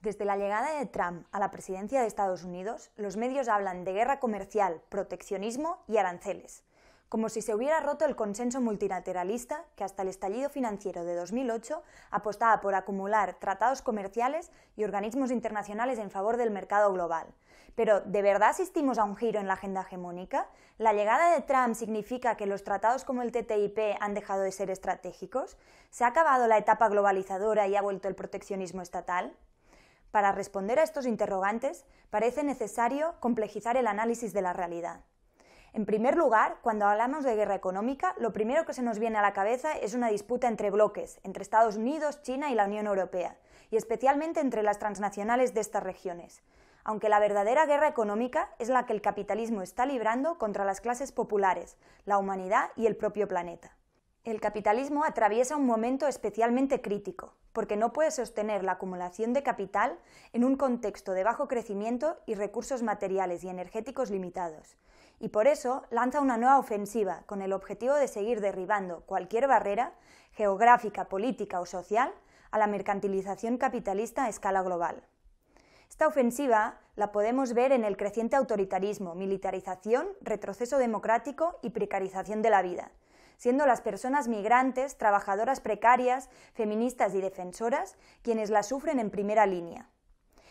Desde la llegada de Trump a la presidencia de Estados Unidos, los medios hablan de guerra comercial, proteccionismo y aranceles, como si se hubiera roto el consenso multilateralista que hasta el estallido financiero de 2008 apostaba por acumular tratados comerciales y organismos internacionales en favor del mercado global. Pero, ¿de verdad asistimos a un giro en la agenda hegemónica? ¿La llegada de Trump significa que los tratados como el TTIP han dejado de ser estratégicos? ¿Se ha acabado la etapa globalizadora y ha vuelto el proteccionismo estatal? Para responder a estos interrogantes parece necesario complejizar el análisis de la realidad. En primer lugar, cuando hablamos de guerra económica, lo primero que se nos viene a la cabeza es una disputa entre bloques, entre Estados Unidos, China y la Unión Europea, y especialmente entre las transnacionales de estas regiones. Aunque la verdadera guerra económica es la que el capitalismo está librando contra las clases populares, la humanidad y el propio planeta. El capitalismo atraviesa un momento especialmente crítico, porque no puede sostener la acumulación de capital en un contexto de bajo crecimiento y recursos materiales y energéticos limitados, y por eso lanza una nueva ofensiva con el objetivo de seguir derribando cualquier barrera geográfica, política o social a la mercantilización capitalista a escala global. Esta ofensiva la podemos ver en el creciente autoritarismo, militarización, retroceso democrático y precarización de la vida siendo las personas migrantes, trabajadoras precarias, feministas y defensoras quienes la sufren en primera línea.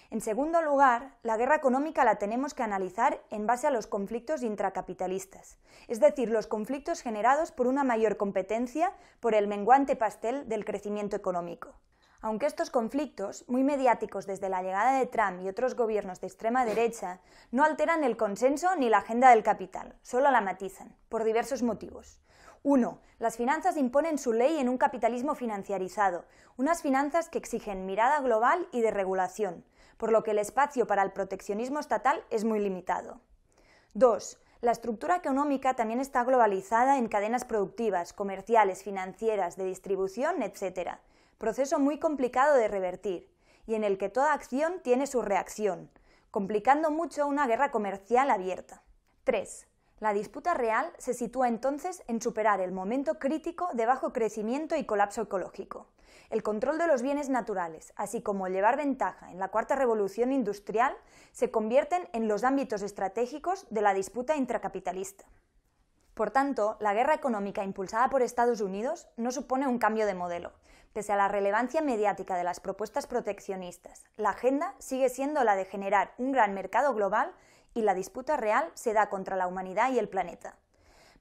En segundo lugar, la guerra económica la tenemos que analizar en base a los conflictos intracapitalistas, es decir, los conflictos generados por una mayor competencia por el menguante pastel del crecimiento económico. Aunque estos conflictos, muy mediáticos desde la llegada de Trump y otros gobiernos de extrema derecha, no alteran el consenso ni la agenda del capital, solo la matizan, por diversos motivos. 1. Las finanzas imponen su ley en un capitalismo financiarizado, unas finanzas que exigen mirada global y de regulación, por lo que el espacio para el proteccionismo estatal es muy limitado. 2. La estructura económica también está globalizada en cadenas productivas, comerciales, financieras, de distribución, etc. Proceso muy complicado de revertir, y en el que toda acción tiene su reacción, complicando mucho una guerra comercial abierta. 3. La disputa real se sitúa entonces en superar el momento crítico de bajo crecimiento y colapso ecológico. El control de los bienes naturales, así como llevar ventaja en la cuarta revolución industrial, se convierten en los ámbitos estratégicos de la disputa intracapitalista. Por tanto, la guerra económica impulsada por Estados Unidos no supone un cambio de modelo. Pese a la relevancia mediática de las propuestas proteccionistas, la agenda sigue siendo la de generar un gran mercado global y la disputa real se da contra la humanidad y el planeta.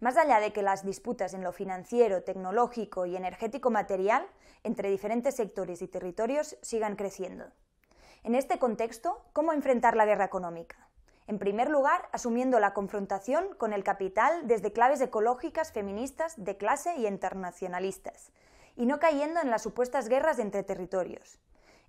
Más allá de que las disputas en lo financiero, tecnológico y energético material entre diferentes sectores y territorios sigan creciendo. En este contexto, ¿cómo enfrentar la guerra económica? En primer lugar, asumiendo la confrontación con el capital desde claves ecológicas, feministas, de clase y internacionalistas, y no cayendo en las supuestas guerras entre territorios.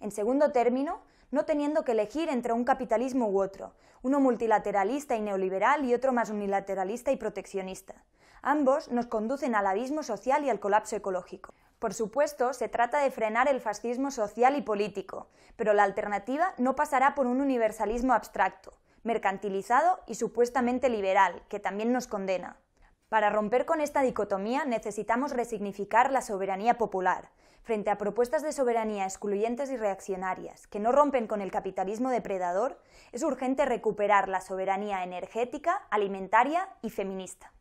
En segundo término, no teniendo que elegir entre un capitalismo u otro, uno multilateralista y neoliberal y otro más unilateralista y proteccionista. Ambos nos conducen al abismo social y al colapso ecológico. Por supuesto, se trata de frenar el fascismo social y político, pero la alternativa no pasará por un universalismo abstracto, mercantilizado y supuestamente liberal, que también nos condena. Para romper con esta dicotomía necesitamos resignificar la soberanía popular, frente a propuestas de soberanía excluyentes y reaccionarias que no rompen con el capitalismo depredador, es urgente recuperar la soberanía energética, alimentaria y feminista.